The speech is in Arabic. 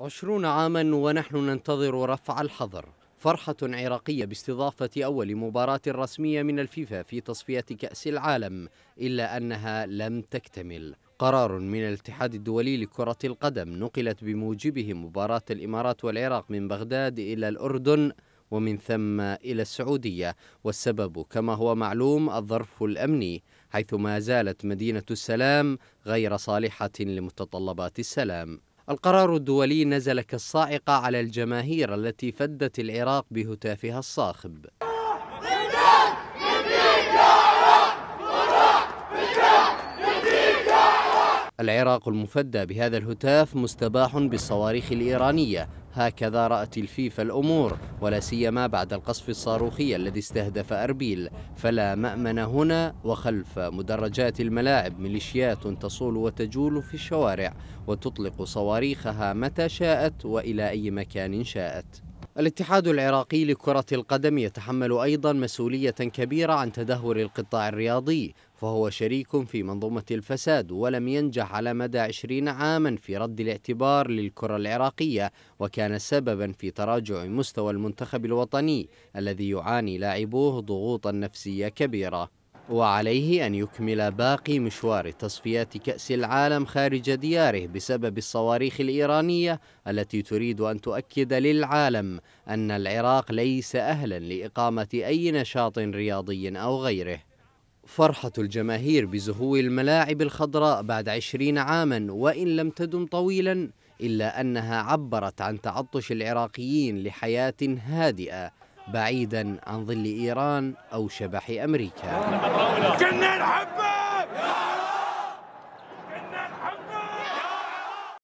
عشرون عاما ونحن ننتظر رفع الحظر فرحة عراقية باستضافة أول مباراة رسمية من الفيفا في تصفية كأس العالم إلا أنها لم تكتمل قرار من الاتحاد الدولي لكرة القدم نقلت بموجبه مباراة الإمارات والعراق من بغداد إلى الأردن ومن ثم إلى السعودية والسبب كما هو معلوم الظرف الأمني حيث ما زالت مدينة السلام غير صالحة لمتطلبات السلام القرار الدولي نزل كالصاعقة على الجماهير التي فدت العراق بهتافها الصاخب العراق المفدى بهذا الهتاف مستباح بالصواريخ الإيرانية هكذا رأت الفيفا الأمور ولا سيما بعد القصف الصاروخي الذي استهدف أربيل فلا مأمن هنا وخلف مدرجات الملاعب ميليشيات تصول وتجول في الشوارع وتطلق صواريخها متى شاءت وإلى أي مكان شاءت الاتحاد العراقي لكرة القدم يتحمل أيضا مسؤولية كبيرة عن تدهور القطاع الرياضي فهو شريك في منظومة الفساد ولم ينجح على مدى عشرين عاما في رد الاعتبار للكرة العراقية وكان سببا في تراجع مستوى المنتخب الوطني الذي يعاني لاعبوه ضغوطا نفسية كبيرة وعليه أن يكمل باقي مشوار تصفيات كأس العالم خارج دياره بسبب الصواريخ الإيرانية التي تريد أن تؤكد للعالم أن العراق ليس أهلا لإقامة أي نشاط رياضي أو غيره فرحة الجماهير بزهو الملاعب الخضراء بعد عشرين عاما وإن لم تدم طويلا إلا أنها عبرت عن تعطش العراقيين لحياة هادئة بعيدا عن ظل إيران أو شبح أمريكا